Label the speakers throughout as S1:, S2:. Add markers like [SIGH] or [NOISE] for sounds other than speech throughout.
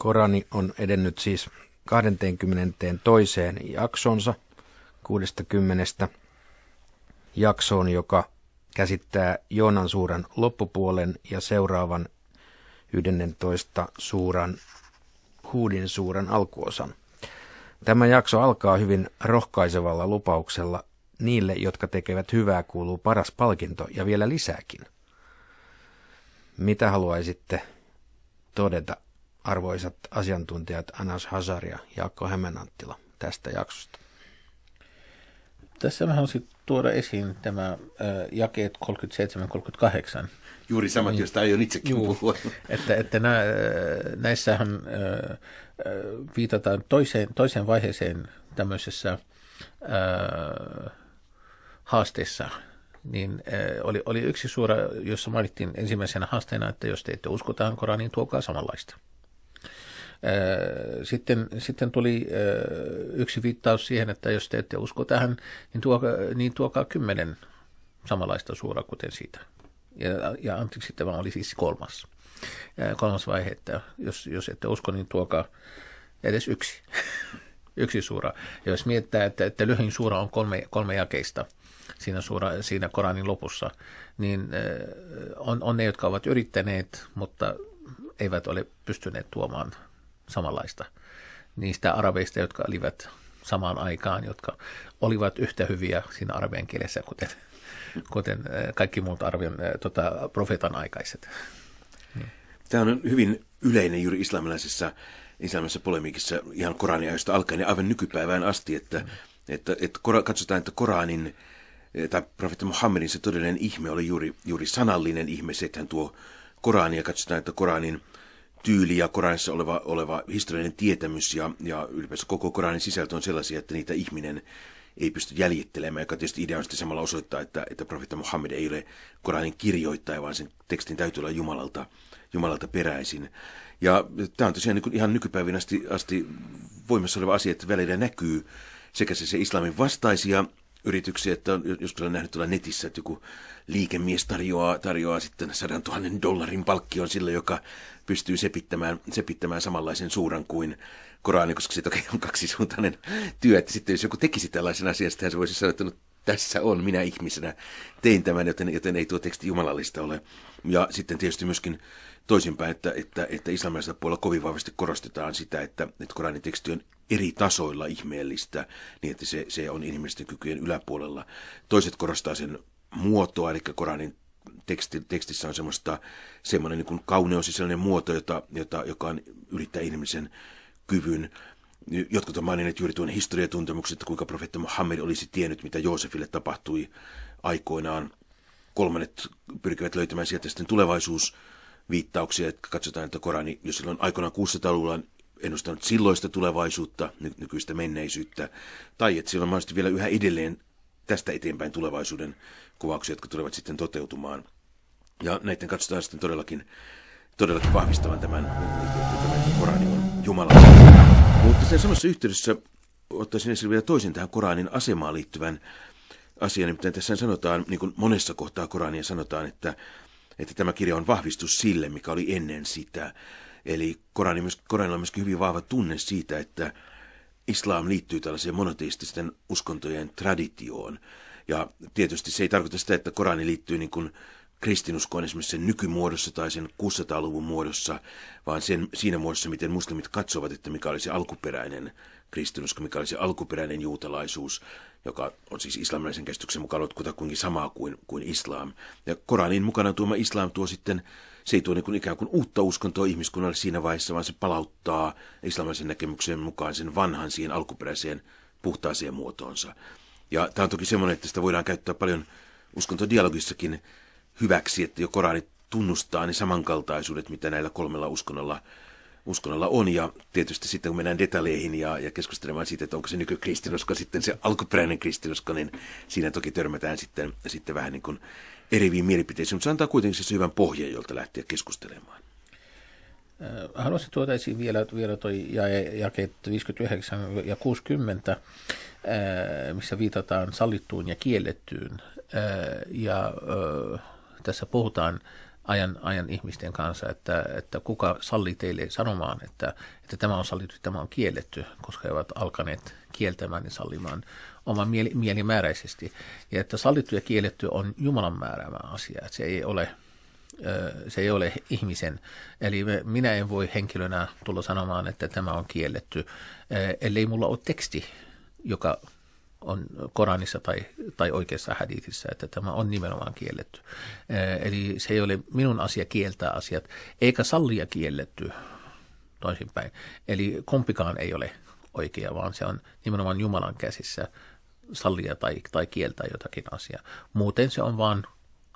S1: Korani on edennyt siis 22. jaksonsa 60 jaksoon, joka käsittää Joonan suuran loppupuolen ja seuraavan 11 suuran Huudin suuran alkuosan. Tämä jakso alkaa hyvin rohkaisevalla lupauksella niille, jotka tekevät hyvää, kuuluu paras palkinto ja vielä lisääkin. Mitä haluaisitte todeta arvoisat asiantuntijat Anas Hazar ja Jaakko Hämenanttila tästä jaksosta.
S2: Tässä mä haluaisin tuoda esiin tämä jakeet 37-38.
S3: Juuri samat, niin, joista aion itsekin juu, puhua.
S2: Että, että nä, näissähän äh, viitataan toiseen, toiseen vaiheeseen tämmöisessä äh, haasteessa, niin oli, oli yksi suora, jossa mainittiin ensimmäisenä haasteena, että jos te ette usko tähän Koraniin, tuokaa samanlaista. Sitten, sitten tuli yksi viittaus siihen, että jos te ette usko tähän, niin tuokaa, niin tuokaa kymmenen samanlaista suoraa kuten siitä. Ja, ja anteeksi, tämä oli siis kolmas, kolmas vaihe, että jos, jos ette usko, niin tuokaa edes yksi. [LAUGHS] yksi suura. Ja jos miettää, että, että lyhyin suora on kolme, kolme jakeista siinä, suura, siinä Koranin lopussa, niin on, on ne, jotka ovat yrittäneet, mutta eivät ole pystyneet tuomaan samanlaista niistä arabeista, jotka olivat samaan aikaan, jotka olivat yhtä hyviä siinä arabian kielessä, kuten, kuten kaikki muut arabian tota, profeetan aikaiset.
S3: Niin. Tämä on hyvin yleinen juuri islamilaisessa, islamilaisessa polemiikissa ihan Koraniajoista alkaen ja aivan nykypäivään asti, että, mm. että, että, että katsotaan, että Koranin tai profeetta Muhammedin se todellinen ihme oli juuri, juuri sanallinen ihme, se, että hän tuo Korania, katsotaan, että Koranin tyyli ja Koranissa oleva, oleva historiallinen tietämys ja, ja ylipäänsä koko Koranin sisältö on sellaisia, että niitä ihminen ei pysty jäljittelemään, joka tietysti idea on sitten samalla osoittaa, että, että profeetta Muhammed ei ole Koranin kirjoittaja, vaan sen tekstin täytyy olla Jumalalta, Jumalalta peräisin. Ja tämä on tosiaan niin ihan nykypäivinä asti, asti voimassa oleva asia, että välillä näkyy sekä se, siis se islamin vastaisia yrityksiä, että on, joskus on nähnyt tuolla netissä, että joku liikemies tarjoaa, tarjoaa sitten 100 000 dollarin palkkion sille, joka pystyy sepittämään, sepittämään samanlaisen suuran kuin Korani, koska se toki on kaksisuuntainen työ. Että sitten jos joku tekisi tällaisen asian, sitten se voisi sanoa, että no, tässä on, minä ihmisenä tein tämän, joten, joten ei tuo teksti jumalallista ole. Ja sitten tietysti myöskin toisinpäin, että, että, että islamilaisella puolella kovin vahvasti korostetaan sitä, että, että Koranin teksti on eri tasoilla ihmeellistä, niin että se, se on ihmisten kykyjen yläpuolella. Toiset korostaa sen muotoa, eli Koranin teksti, tekstissä on semmoista, semmoinen niin kuin kauneus ja sellainen muoto, jota, jota, joka on, ylittää ihmisen kyvyn. Jotkut on maininneet juuri tuon historiatuntemuksen, että kuinka profeetta Muhammed olisi tiennyt, mitä Joosefille tapahtui aikoinaan. Kolmannet pyrkivät löytämään sieltä sitten tulevaisuus viittauksia, että katsotaan, että Korani, jos silloin aikoinaan 600-luvulla ennustanut silloista tulevaisuutta, ny- nykyistä menneisyyttä, tai että siellä on mahdollisesti vielä yhä edelleen tästä eteenpäin tulevaisuuden kuvauksia, jotka tulevat sitten toteutumaan. Ja näiden katsotaan sitten todellakin, todellakin vahvistavan tämän, koranin Korani Jumala. Mutta sen samassa yhteydessä ottaisin esille vielä toisen tähän Koranin asemaan liittyvän asian. Nimittäin tässä sanotaan, niin kuin monessa kohtaa Korania sanotaan, että, että tämä kirja on vahvistus sille, mikä oli ennen sitä. Eli Koranilla Koranilla on myöskin hyvin vahva tunne siitä, että islam liittyy tällaiseen monoteististen uskontojen traditioon. Ja tietysti se ei tarkoita sitä, että Korani liittyy niin kuin kristinuskoon esimerkiksi sen nykymuodossa tai sen 600-luvun muodossa, vaan sen, siinä muodossa, miten muslimit katsovat, että mikä oli se alkuperäinen kristinusko, mikä oli se alkuperäinen juutalaisuus, joka on siis islamilaisen käsityksen mukaan kutakuinkin samaa kuin, kuin islam. Ja Koranin mukana tuoma islam tuo sitten se ei tuo niin kuin ikään kuin uutta uskontoa ihmiskunnalle siinä vaiheessa, vaan se palauttaa islamilaisen näkemyksen mukaan sen vanhan siihen alkuperäiseen puhtaaseen muotoonsa. Ja tämä on toki semmoinen, että sitä voidaan käyttää paljon uskontodialogissakin hyväksi, että jo Korani tunnustaa ne samankaltaisuudet, mitä näillä kolmella uskonnolla uskonnolla on. Ja tietysti sitten kun mennään detaljeihin ja, ja keskustelemaan siitä, että onko se nykykristinusko sitten se alkuperäinen kristinusko, niin siinä toki törmätään sitten, sitten vähän niin kuin eriviin mielipiteisiin, mutta se antaa kuitenkin siis hyvän pohjan, jolta lähteä keskustelemaan.
S2: Äh, haluaisin tuoda esiin vielä, vielä toi jakeet 59 ja 60, äh, missä viitataan sallittuun ja kiellettyyn. Äh, ja tässä puhutaan ajan, ajan ihmisten kanssa, että, että kuka salli teille sanomaan, että, että tämä on sallittu, tämä on kielletty, koska he ovat alkaneet kieltämään ja sallimaan oman mieli, mielimääräisesti. Ja että sallittu ja kielletty on Jumalan määräämä asia, että se ei ole se ei ole ihmisen. Eli minä en voi henkilönä tulla sanomaan, että tämä on kielletty, ellei mulla ole teksti, joka on Koranissa tai, tai oikeassa haditissä, että tämä on nimenomaan kielletty. Eh, eli se ei ole minun asia kieltää asiat, eikä sallia kielletty toisinpäin. Eli kumpikaan ei ole oikea, vaan se on nimenomaan Jumalan käsissä sallia tai, tai kieltää jotakin asiaa. Muuten se on vaan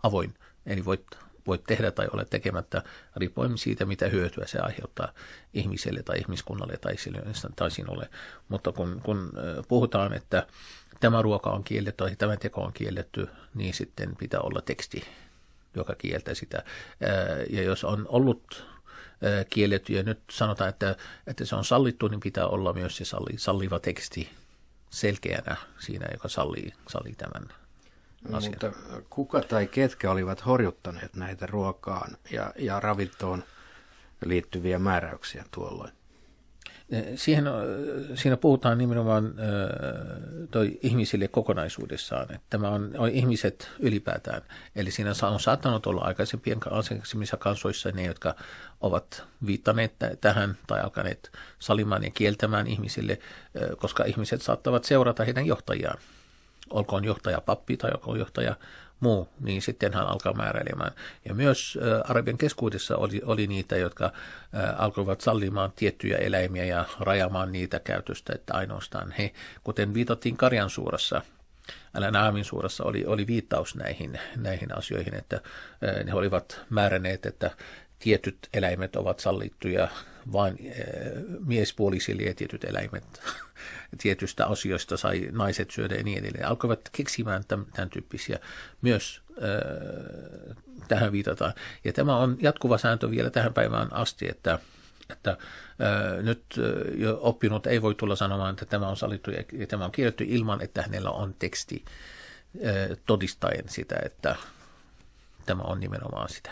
S2: avoin, eli voit voit tehdä tai olla tekemättä, riippuen siitä, mitä hyötyä se aiheuttaa ihmiselle tai ihmiskunnalle tai, sille, tai sinulle. Mutta kun, kun puhutaan, että tämä ruoka on kielletty tai tämä teko on kielletty, niin sitten pitää olla teksti, joka kieltää sitä. Ja jos on ollut kielletty ja nyt sanotaan, että, että se on sallittu, niin pitää olla myös se salli, salliva teksti selkeänä siinä, joka sallii, sallii tämän asia. Mutta
S1: kuka tai ketkä olivat horjuttaneet näitä ruokaan ja, ja ravintoon liittyviä määräyksiä tuolloin?
S2: Siihen, siinä puhutaan nimenomaan toi ihmisille kokonaisuudessaan, että tämä on, on ihmiset ylipäätään. Eli siinä on saattanut olla aikaisempien aikaisemmissa kansoissa ne, jotka ovat viittaneet tähän tai alkaneet salimaan ja kieltämään ihmisille, koska ihmiset saattavat seurata heidän johtajiaan olkoon johtaja pappi tai olkoon johtaja muu, niin sitten hän alkaa määräilemään. Ja myös Arabian keskuudessa oli, oli niitä, jotka alkoivat sallimaan tiettyjä eläimiä ja rajamaan niitä käytöstä, että ainoastaan he, kuten viitattiin Karjan suurassa, Älä Naamin suurassa oli, oli viittaus näihin, näihin asioihin, että ne olivat määränneet, että tietyt eläimet ovat sallittuja vain eh, miespuolisille ja tietyt eläimet [LAUGHS] tietystä asioista sai naiset syödä ja niin edelleen. Alkoivat keksimään tämän, tyyppisiä myös eh, tähän viitataan. Ja tämä on jatkuva sääntö vielä tähän päivään asti, että että eh, nyt jo oppinut ei voi tulla sanomaan, että tämä on salittu ja, tämä on kirjoitettu ilman, että hänellä on teksti todistaen sitä, että tämä on nimenomaan sitä.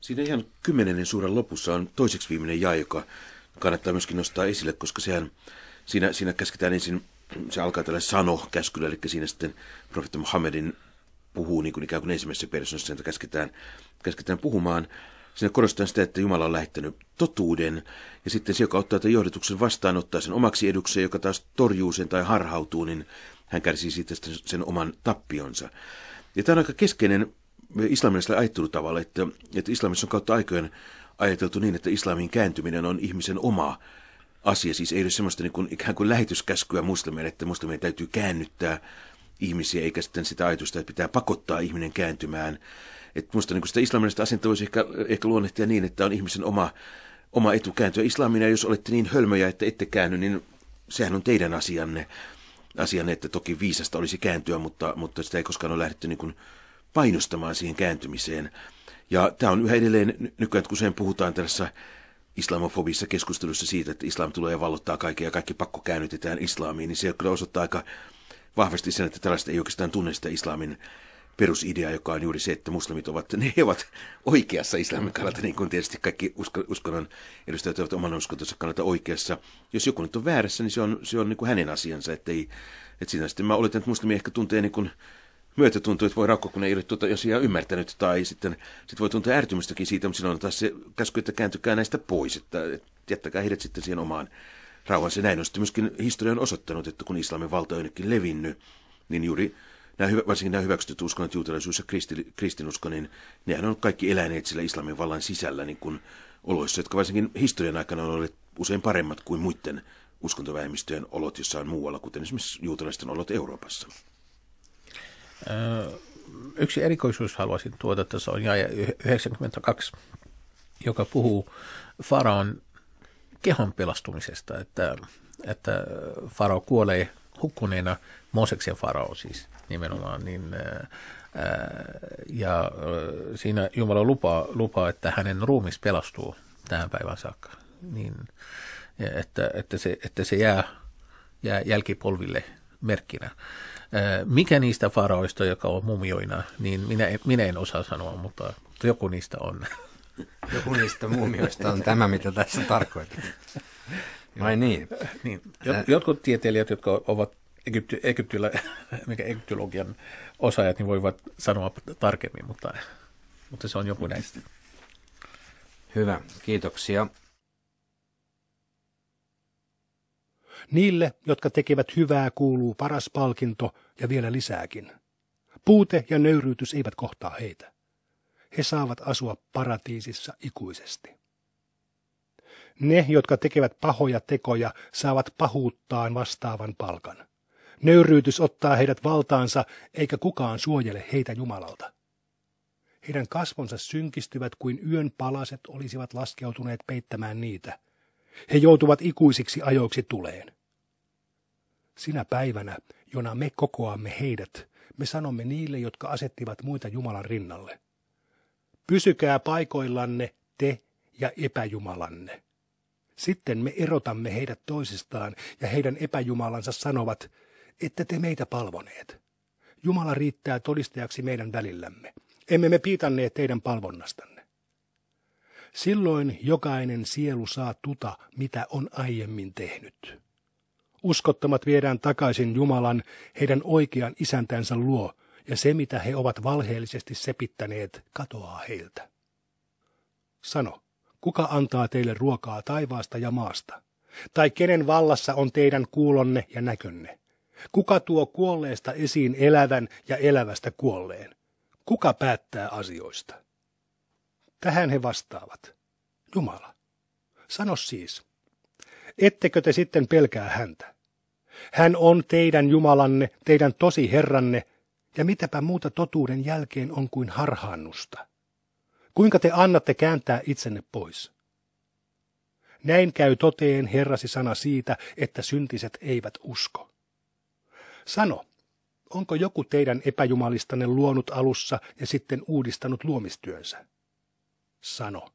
S3: Siinä ihan kymmenennen suuren lopussa on toiseksi viimeinen jae, joka kannattaa myöskin nostaa esille, koska sehän, siinä, siinä käsketään ensin, se alkaa tällä sano-käskyllä, eli siinä sitten profetta Muhammedin puhuu niin kuin ikään kuin ensimmäisessä persoonassa, sieltä käsketään, käsketään puhumaan. Siinä korostetaan sitä, että Jumala on lähettänyt totuuden, ja sitten se, joka ottaa tämän johdotuksen vastaan, ottaa sen omaksi edukseen, joka taas torjuu sen tai harhautuu, niin hän kärsii siitä sen oman tappionsa. Ja tämä on aika keskeinen islamilaiselle ajattelutavalle, että, että islamissa on kautta aikojen ajateltu niin, että islamin kääntyminen on ihmisen oma asia. Siis ei ole sellaista niin kuin, ikään kuin lähetyskäskyä muslimille, että muslimien täytyy käännyttää ihmisiä, eikä sitten sitä ajatusta, että pitää pakottaa ihminen kääntymään. Että musta niin sitä islamilaista asenta voisi ehkä, ehkä luonnehtia niin, että on ihmisen oma, oma etu kääntyä islamina. ja jos olette niin hölmöjä, että ette käänny, niin sehän on teidän asianne. Asianne, että toki viisasta olisi kääntyä, mutta, mutta sitä ei koskaan ole lähdetty niin kuin painostamaan siihen kääntymiseen. Ja tämä on yhä edelleen, nykyään kun sen puhutaan tässä islamofobissa keskustelussa siitä, että islam tulee ja vallottaa kaiken ja kaikki pakko käännytetään islamiin, niin se kyllä osoittaa aika vahvasti sen, että tällaista ei oikeastaan tunne sitä islamin perusidea, joka on juuri se, että muslimit ovat, [LAUGHS] ne ovat oikeassa islamin kannalta, niin kuin tietysti kaikki uskonnon edustajat ovat oman uskontonsa kannalta oikeassa. Jos joku nyt on väärässä, niin se on, se on niin kuin hänen asiansa, että, ei, että siinä sitten mä oletan, että muslimi ehkä tuntee niin kuin myötä tuntuu, että voi raukko, kun ei ole tuota asiaa ymmärtänyt, tai sitten sit voi tuntua ärtymystäkin siitä, mutta silloin on taas se käsky, että kääntykää näistä pois, että että jättäkää heidät sitten siihen omaan rauhan. Se näin on sitten myöskin historia on osoittanut, että kun islamin valta on jonnekin levinnyt, niin juuri nämä, hyvä, varsinkin nämä hyväksytyt uskonnot, juutalaisuus ja kristi, kristinusko, niin nehän on kaikki eläneet sillä islamin vallan sisällä niin kuin oloissa, jotka varsinkin historian aikana on olleet usein paremmat kuin muiden uskontovähemmistöjen olot jossain muualla, kuten esimerkiksi
S2: juutalaisten olot Euroopassa. Yksi erikoisuus haluaisin tuoda tässä on jae 92, joka puhuu Faraon kehon pelastumisesta, että, että Farao kuolee hukkuneena, Mooseksen Farao siis nimenomaan, niin ja siinä Jumala lupaa, lupaa, että hänen ruumis pelastuu tähän päivään saakka. Niin, että, että, se, että se jää, jää jälkipolville merkkinä. Mikä niistä faroista, joka on mumioina, niin minä, minä en osaa sanoa, mutta joku niistä on. [LAUGHS] Joku niistä mumioista on tämä, mitä tässä tarkoitat. Vai niin? niin. Jotkut tieteilijät, jotka ovat Egypti, egyptilä, [LAUGHS] mikä egyptologian osaajat niin voivat sanoa tarkemmin, mutta, mutta se on joku näistä. Hyvä, kiitoksia.
S1: Niille, jotka tekevät hyvää, kuuluu paras palkinto ja vielä lisääkin. Puute ja nöyryytys eivät kohtaa heitä. He saavat asua paratiisissa ikuisesti. Ne, jotka tekevät pahoja tekoja, saavat pahuuttaan vastaavan palkan. Nöyryytys ottaa heidät valtaansa, eikä kukaan suojele heitä Jumalalta. Heidän kasvonsa synkistyvät kuin yön palaset olisivat laskeutuneet peittämään niitä – he joutuvat ikuisiksi ajoiksi tuleen. Sinä päivänä, jona me kokoamme heidät, me sanomme niille, jotka asettivat muita Jumalan rinnalle. Pysykää paikoillanne te ja epäjumalanne. Sitten me erotamme heidät toisistaan ja heidän epäjumalansa sanovat, että te meitä palvoneet. Jumala riittää todistajaksi meidän välillämme. Emme me piitanneet teidän palvonnasta. Silloin jokainen sielu saa tuta, mitä on aiemmin tehnyt. Uskottomat viedään takaisin Jumalan, heidän oikean isäntänsä luo, ja se, mitä he ovat valheellisesti sepittäneet, katoaa heiltä. Sano, kuka antaa teille ruokaa taivaasta ja maasta? Tai kenen vallassa on teidän kuulonne ja näkönne? Kuka tuo kuolleesta esiin elävän ja elävästä kuolleen? Kuka päättää asioista? Tähän he vastaavat. Jumala, sano siis, ettekö te sitten pelkää häntä? Hän on teidän Jumalanne, teidän tosi Herranne, ja mitäpä muuta totuuden jälkeen on kuin harhaannusta? Kuinka te annatte kääntää itsenne pois? Näin käy toteen Herrasi sana siitä, että syntiset eivät usko. Sano, onko joku teidän epäjumalistanne luonut alussa ja sitten uudistanut luomistyönsä? sano.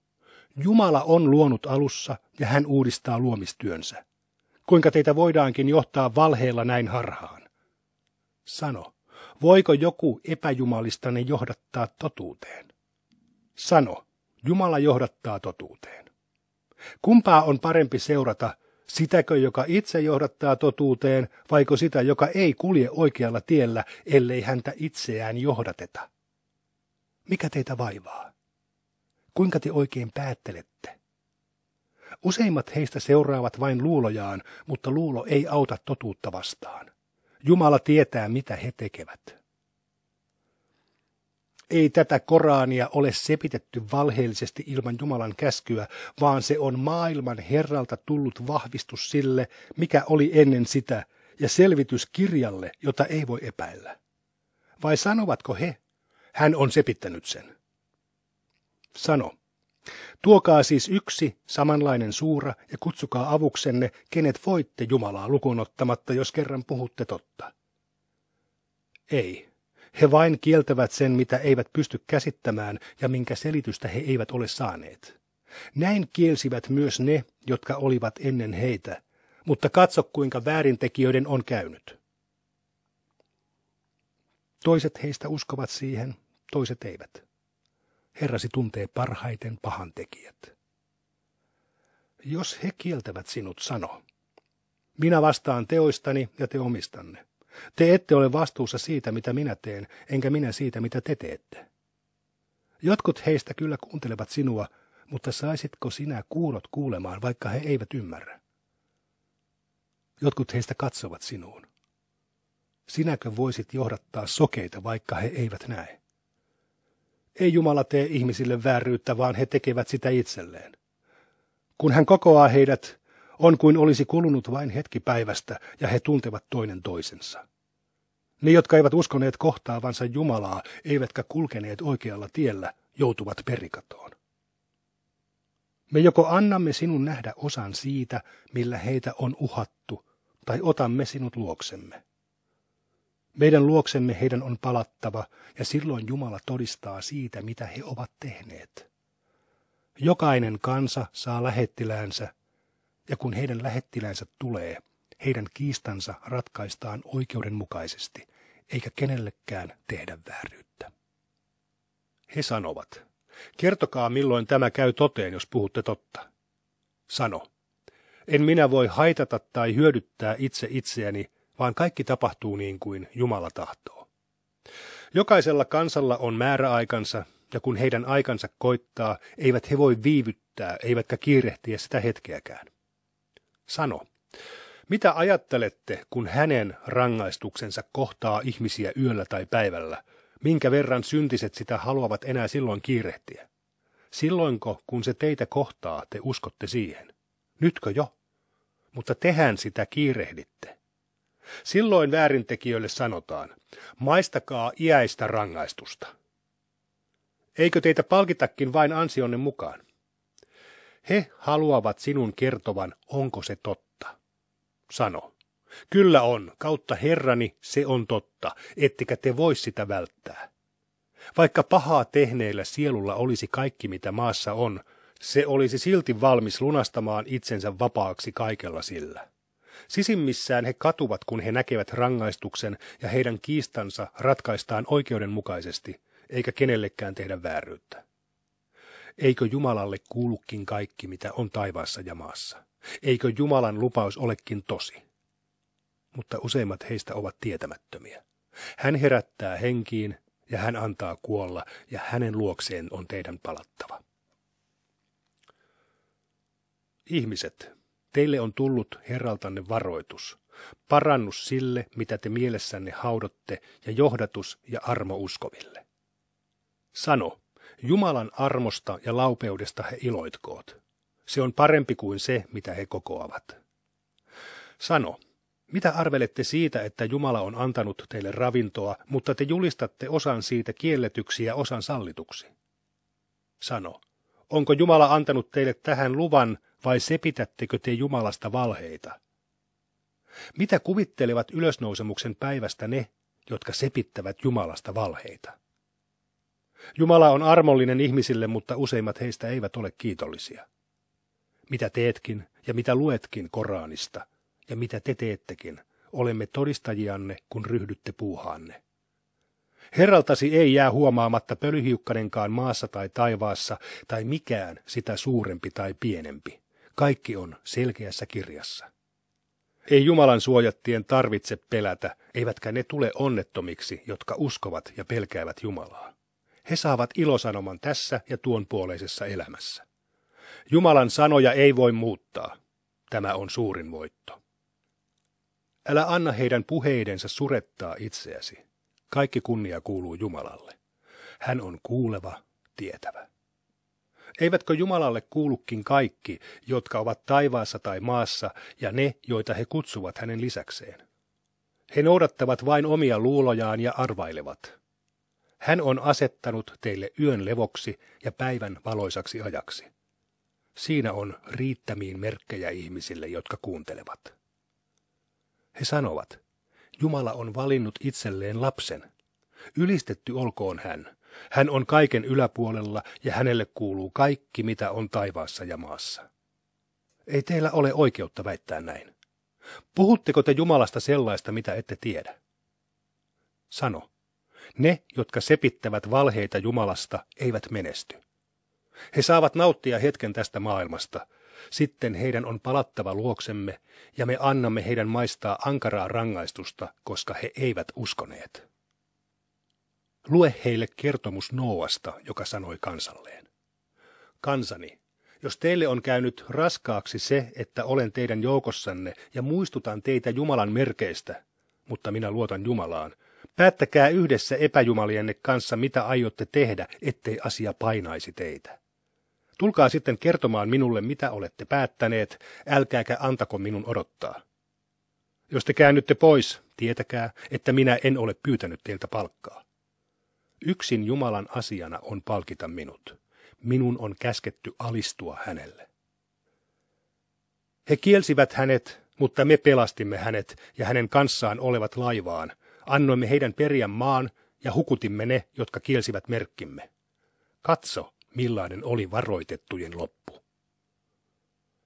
S1: Jumala on luonut alussa ja hän uudistaa luomistyönsä. Kuinka teitä voidaankin johtaa valheella näin harhaan? Sano, voiko joku epäjumalistanne johdattaa totuuteen? Sano, Jumala johdattaa totuuteen. Kumpaa on parempi seurata, sitäkö, joka itse johdattaa totuuteen, vaiko sitä, joka ei kulje oikealla tiellä, ellei häntä itseään johdateta? Mikä teitä vaivaa? Kuinka te oikein päättelette? Useimmat heistä seuraavat vain luulojaan, mutta luulo ei auta totuutta vastaan. Jumala tietää, mitä he tekevät. Ei tätä Korania ole sepitetty valheellisesti ilman Jumalan käskyä, vaan se on maailman Herralta tullut vahvistus sille, mikä oli ennen sitä, ja selvitys kirjalle, jota ei voi epäillä. Vai sanovatko he, hän on sepittänyt sen? sano, tuokaa siis yksi samanlainen suura ja kutsukaa avuksenne, kenet voitte Jumalaa lukunottamatta, jos kerran puhutte totta. Ei. He vain kieltävät sen, mitä eivät pysty käsittämään ja minkä selitystä he eivät ole saaneet. Näin kielsivät myös ne, jotka olivat ennen heitä, mutta katso kuinka väärintekijöiden on käynyt. Toiset heistä uskovat siihen, toiset eivät. Herrasi tuntee parhaiten pahantekijät. Jos he kieltävät sinut, sano. Minä vastaan teoistani ja te omistanne. Te ette ole vastuussa siitä, mitä minä teen, enkä minä siitä, mitä te teette. Jotkut heistä kyllä kuuntelevat sinua, mutta saisitko sinä kuurot kuulemaan, vaikka he eivät ymmärrä? Jotkut heistä katsovat sinuun. Sinäkö voisit johdattaa sokeita, vaikka he eivät näe? Ei Jumala tee ihmisille vääryyttä, vaan he tekevät sitä itselleen. Kun hän kokoaa heidät, on kuin olisi kulunut vain hetki päivästä, ja he tuntevat toinen toisensa. Ne, jotka eivät uskoneet kohtaavansa Jumalaa, eivätkä kulkeneet oikealla tiellä, joutuvat perikatoon. Me joko annamme sinun nähdä osan siitä, millä heitä on uhattu, tai otamme sinut luoksemme. Meidän luoksemme heidän on palattava, ja silloin Jumala todistaa siitä, mitä he ovat tehneet. Jokainen kansa saa lähettiläänsä, ja kun heidän lähettiläänsä tulee, heidän kiistansa ratkaistaan oikeudenmukaisesti, eikä kenellekään tehdä vääryyttä. He sanovat, kertokaa milloin tämä käy toteen, jos puhutte totta. Sano, en minä voi haitata tai hyödyttää itse itseäni, vaan kaikki tapahtuu niin kuin Jumala tahtoo. Jokaisella kansalla on määräaikansa, ja kun heidän aikansa koittaa, eivät he voi viivyttää, eivätkä kiirehtiä sitä hetkeäkään. Sano, mitä ajattelette, kun hänen rangaistuksensa kohtaa ihmisiä yöllä tai päivällä, minkä verran syntiset sitä haluavat enää silloin kiirehtiä? Silloinko, kun se teitä kohtaa, te uskotte siihen? Nytkö jo? Mutta tehän sitä kiirehditte. Silloin väärintekijöille sanotaan, maistakaa iäistä rangaistusta. Eikö teitä palkitakin vain ansionne mukaan? He haluavat sinun kertovan, onko se totta. Sano, kyllä on, kautta herrani se on totta, ettikä te voi sitä välttää. Vaikka pahaa tehneillä sielulla olisi kaikki mitä maassa on, se olisi silti valmis lunastamaan itsensä vapaaksi kaikella sillä. Sisimmissään he katuvat, kun he näkevät rangaistuksen ja heidän kiistansa ratkaistaan oikeudenmukaisesti, eikä kenellekään tehdä vääryyttä. Eikö Jumalalle kuulukin kaikki, mitä on taivaassa ja maassa? Eikö Jumalan lupaus olekin tosi? Mutta useimmat heistä ovat tietämättömiä. Hän herättää henkiin ja hän antaa kuolla ja hänen luokseen on teidän palattava. Ihmiset, Teille on tullut Herraltanne varoitus, parannus sille, mitä te mielessänne haudotte, ja johdatus ja armo uskoville. Sano, Jumalan armosta ja laupeudesta he iloitkoot. Se on parempi kuin se, mitä he kokoavat. Sano, mitä arvelette siitä, että Jumala on antanut teille ravintoa, mutta te julistatte osan siitä kielletyksi ja osan sallituksi? Sano, onko Jumala antanut teille tähän luvan, vai sepitättekö te Jumalasta valheita? Mitä kuvittelevat ylösnousemuksen päivästä ne, jotka sepittävät Jumalasta valheita? Jumala on armollinen ihmisille, mutta useimmat heistä eivät ole kiitollisia. Mitä teetkin ja mitä luetkin Koraanista ja mitä te teettekin, olemme todistajianne, kun ryhdytte puuhaanne. Herraltasi ei jää huomaamatta pölyhiukkanenkaan maassa tai taivaassa, tai mikään sitä suurempi tai pienempi. Kaikki on selkeässä kirjassa. Ei Jumalan suojattien tarvitse pelätä, eivätkä ne tule onnettomiksi, jotka uskovat ja pelkäävät Jumalaa. He saavat ilosanoman tässä ja tuon puoleisessa elämässä. Jumalan sanoja ei voi muuttaa. Tämä on suurin voitto. Älä anna heidän puheidensa surettaa itseäsi. Kaikki kunnia kuuluu Jumalalle. Hän on kuuleva, tietävä. Eivätkö Jumalalle kuulukin kaikki, jotka ovat taivaassa tai maassa, ja ne, joita he kutsuvat hänen lisäkseen? He noudattavat vain omia luulojaan ja arvailevat. Hän on asettanut teille yön levoksi ja päivän valoisaksi ajaksi. Siinä on riittämiin merkkejä ihmisille, jotka kuuntelevat. He sanovat, Jumala on valinnut itselleen lapsen. Ylistetty olkoon hän, hän on kaiken yläpuolella ja hänelle kuuluu kaikki, mitä on taivaassa ja maassa. Ei teillä ole oikeutta väittää näin. Puhutteko te Jumalasta sellaista, mitä ette tiedä? Sano, ne, jotka sepittävät valheita Jumalasta, eivät menesty. He saavat nauttia hetken tästä maailmasta, sitten heidän on palattava luoksemme, ja me annamme heidän maistaa ankaraa rangaistusta, koska he eivät uskoneet. Lue heille kertomus Nooasta, joka sanoi kansalleen. Kansani, jos teille on käynyt raskaaksi se, että olen teidän joukossanne ja muistutan teitä Jumalan merkeistä, mutta minä luotan Jumalaan, päättäkää yhdessä epäjumalienne kanssa, mitä aiotte tehdä, ettei asia painaisi teitä. Tulkaa sitten kertomaan minulle, mitä olette päättäneet, älkääkä antako minun odottaa. Jos te käännytte pois, tietäkää, että minä en ole pyytänyt teiltä palkkaa. Yksin Jumalan asiana on palkita minut. Minun on käsketty alistua hänelle. He kielsivät hänet, mutta me pelastimme hänet ja hänen kanssaan olevat laivaan. Annoimme heidän periä maan ja hukutimme ne, jotka kielsivät merkkimme. Katso, millainen oli varoitettujen loppu.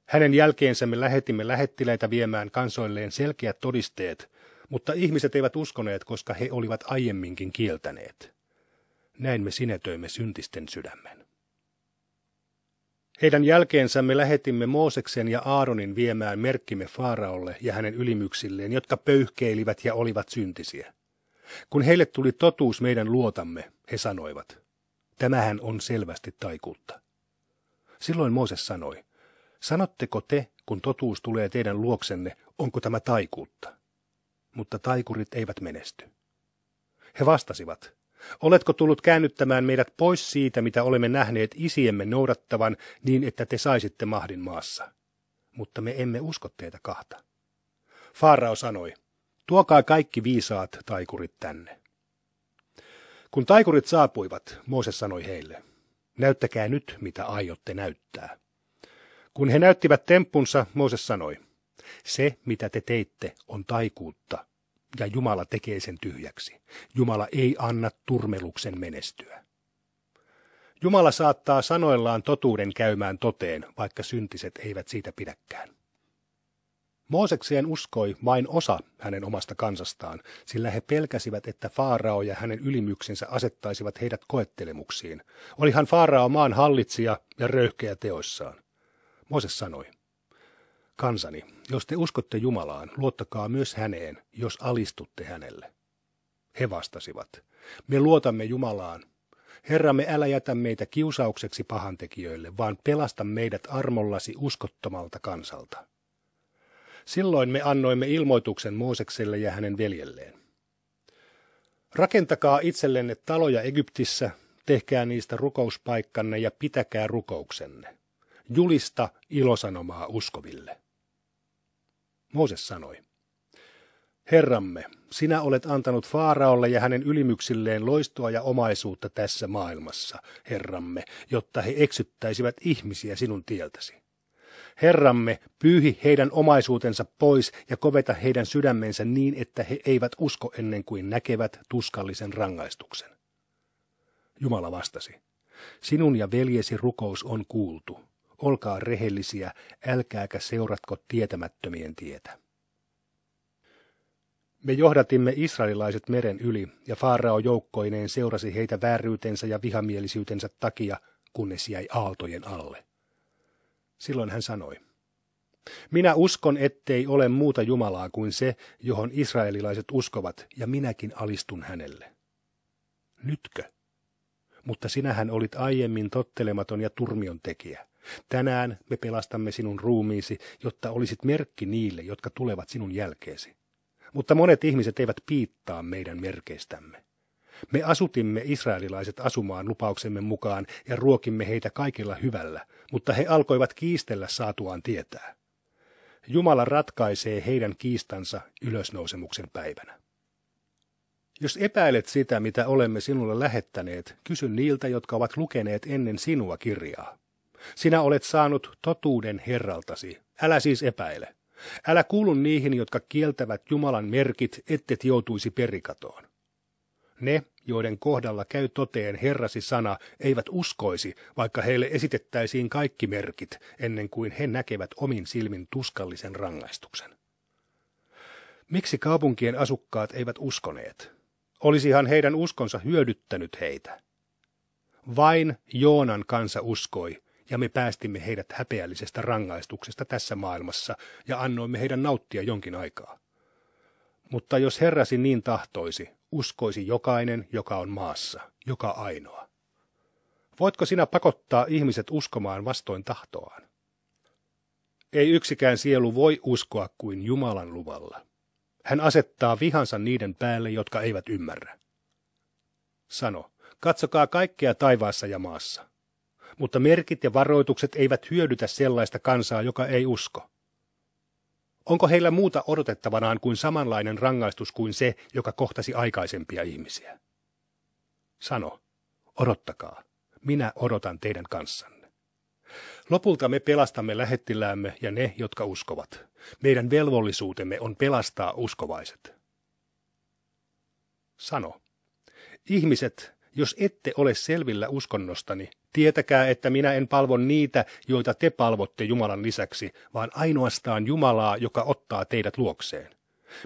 S1: Hänen jälkeensä me lähetimme lähettiläitä viemään kansoilleen selkeät todisteet, mutta ihmiset eivät uskoneet, koska he olivat aiemminkin kieltäneet. Näin me sinetöimme syntisten sydämen. Heidän jälkeensä me lähetimme Mooseksen ja Aaronin viemään merkkimme Faaraolle ja hänen ylimyksilleen, jotka pöyhkeilivät ja olivat syntisiä. Kun heille tuli totuus meidän luotamme, he sanoivat, tämähän on selvästi taikuutta. Silloin Mooses sanoi, sanotteko te, kun totuus tulee teidän luoksenne, onko tämä taikuutta? Mutta taikurit eivät menesty. He vastasivat, Oletko tullut käännyttämään meidät pois siitä, mitä olemme nähneet isiemme noudattavan, niin että te saisitte mahdin maassa? Mutta me emme usko teitä kahta. Faarao sanoi, tuokaa kaikki viisaat taikurit tänne. Kun taikurit saapuivat, Mooses sanoi heille, näyttäkää nyt, mitä aiotte näyttää. Kun he näyttivät temppunsa, Mooses sanoi, se, mitä te teitte, on taikuutta, ja Jumala tekee sen tyhjäksi. Jumala ei anna turmeluksen menestyä. Jumala saattaa sanoillaan totuuden käymään toteen, vaikka syntiset eivät siitä pidäkään. Moosekseen uskoi vain osa hänen omasta kansastaan, sillä he pelkäsivät, että Faarao ja hänen ylimyksensä asettaisivat heidät koettelemuksiin. Olihan Faarao maan hallitsija ja röyhkeä teoissaan. Mooses sanoi, Kansani, jos te uskotte Jumalaan, luottakaa myös häneen, jos alistutte hänelle. He vastasivat, me luotamme Jumalaan. Herramme, älä jätä meitä kiusaukseksi pahantekijöille, vaan pelasta meidät armollasi uskottomalta kansalta. Silloin me annoimme ilmoituksen Moosekselle ja hänen veljelleen. Rakentakaa itsellenne taloja Egyptissä, tehkää niistä rukouspaikkanne ja pitäkää rukouksenne. Julista ilosanomaa uskoville. Mooses sanoi, Herramme, sinä olet antanut Faaraolle ja hänen ylimyksilleen loistoa ja omaisuutta tässä maailmassa, Herramme, jotta he eksyttäisivät ihmisiä sinun tieltäsi. Herramme, pyyhi heidän omaisuutensa pois ja koveta heidän sydämensä niin, että he eivät usko ennen kuin näkevät tuskallisen rangaistuksen. Jumala vastasi, sinun ja veljesi rukous on kuultu olkaa rehellisiä, älkääkä seuratko tietämättömien tietä. Me johdatimme israelilaiset meren yli, ja Faarao joukkoineen seurasi heitä vääryytensä ja vihamielisyytensä takia, kunnes jäi aaltojen alle. Silloin hän sanoi, minä uskon, ettei ole muuta Jumalaa kuin se, johon israelilaiset uskovat, ja minäkin alistun hänelle. Nytkö? Mutta sinähän olit aiemmin tottelematon ja turmion tekijä. Tänään me pelastamme sinun ruumiisi, jotta olisit merkki niille, jotka tulevat sinun jälkeesi. Mutta monet ihmiset eivät piittaa meidän merkeistämme. Me asutimme israelilaiset asumaan lupauksemme mukaan ja ruokimme heitä kaikilla hyvällä, mutta he alkoivat kiistellä saatuaan tietää. Jumala ratkaisee heidän kiistansa ylösnousemuksen päivänä. Jos epäilet sitä, mitä olemme sinulle lähettäneet, kysy niiltä, jotka ovat lukeneet ennen sinua kirjaa. Sinä olet saanut totuuden Herraltasi. Älä siis epäile. Älä kuulu niihin, jotka kieltävät Jumalan merkit, ettet joutuisi perikatoon. Ne, joiden kohdalla käy toteen Herrasi sana, eivät uskoisi, vaikka heille esitettäisiin kaikki merkit, ennen kuin he näkevät omin silmin tuskallisen rangaistuksen. Miksi kaupunkien asukkaat eivät uskoneet? Olisihan heidän uskonsa hyödyttänyt heitä. Vain Joonan kansa uskoi, ja me päästimme heidät häpeällisestä rangaistuksesta tässä maailmassa ja annoimme heidän nauttia jonkin aikaa. Mutta jos Herrasi niin tahtoisi, uskoisi jokainen, joka on maassa, joka ainoa. Voitko sinä pakottaa ihmiset uskomaan vastoin tahtoaan? Ei yksikään sielu voi uskoa kuin Jumalan luvalla. Hän asettaa vihansa niiden päälle, jotka eivät ymmärrä. Sano, katsokaa kaikkea taivaassa ja maassa mutta merkit ja varoitukset eivät hyödytä sellaista kansaa, joka ei usko. Onko heillä muuta odotettavanaan kuin samanlainen rangaistus kuin se, joka kohtasi aikaisempia ihmisiä? Sano, odottakaa, minä odotan teidän kanssanne. Lopulta me pelastamme lähettiläämme ja ne, jotka uskovat. Meidän velvollisuutemme on pelastaa uskovaiset. Sano, ihmiset, jos ette ole selvillä uskonnostani, tietäkää, että minä en palvo niitä, joita te palvotte Jumalan lisäksi, vaan ainoastaan Jumalaa, joka ottaa teidät luokseen.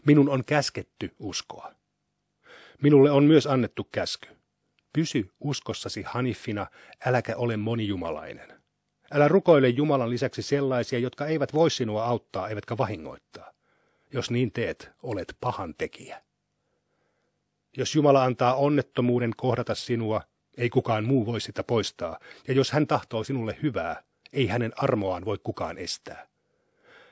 S1: Minun on käsketty uskoa. Minulle on myös annettu käsky. Pysy uskossasi Hanifina, äläkä ole monijumalainen. Älä rukoile Jumalan lisäksi sellaisia, jotka eivät voi sinua auttaa eivätkä vahingoittaa. Jos niin teet, olet pahan tekijä. Jos Jumala antaa onnettomuuden kohdata sinua, ei kukaan muu voi sitä poistaa, ja jos hän tahtoo sinulle hyvää, ei hänen armoaan voi kukaan estää.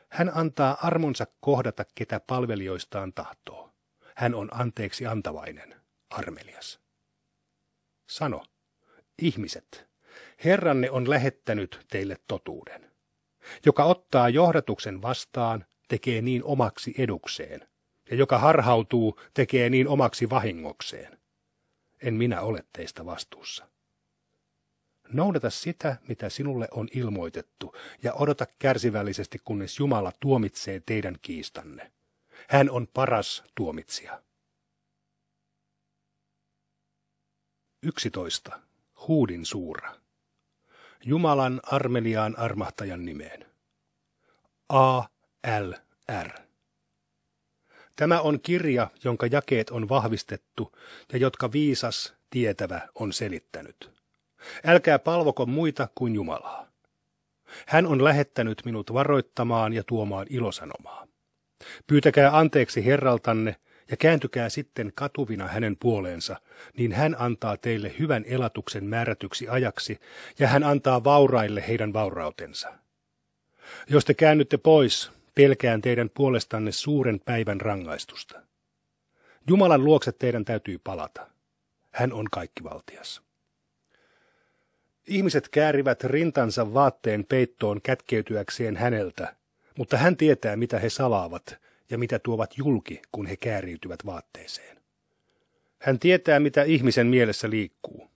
S1: Hän antaa armonsa kohdata, ketä palvelijoistaan tahtoo. Hän on anteeksi antavainen, armelias. Sano, ihmiset, Herranne on lähettänyt teille totuuden. Joka ottaa johdatuksen vastaan, tekee niin omaksi edukseen, ja joka harhautuu, tekee niin omaksi vahingokseen. En minä ole teistä vastuussa. Noudata sitä, mitä sinulle on ilmoitettu, ja odota kärsivällisesti, kunnes Jumala tuomitsee teidän kiistanne. Hän on paras tuomitsija. 11. Huudin suura. Jumalan armeliaan armahtajan nimeen. A. L. R. Tämä on kirja, jonka jakeet on vahvistettu ja jotka viisas, tietävä on selittänyt. Älkää palvoko muita kuin Jumalaa. Hän on lähettänyt minut varoittamaan ja tuomaan ilosanomaa. Pyytäkää anteeksi Herraltanne ja kääntykää sitten katuvina hänen puoleensa, niin hän antaa teille hyvän elatuksen määrätyksi ajaksi ja hän antaa vauraille heidän vaurautensa. Jos te käännytte pois, Pelkään teidän puolestanne suuren päivän rangaistusta. Jumalan luokse teidän täytyy palata. Hän on kaikkivaltias. Ihmiset käärivät rintansa vaatteen peittoon kätkeytyäkseen häneltä, mutta hän tietää, mitä he salaavat ja mitä tuovat julki, kun he kääriytyvät vaatteeseen. Hän tietää, mitä ihmisen mielessä liikkuu.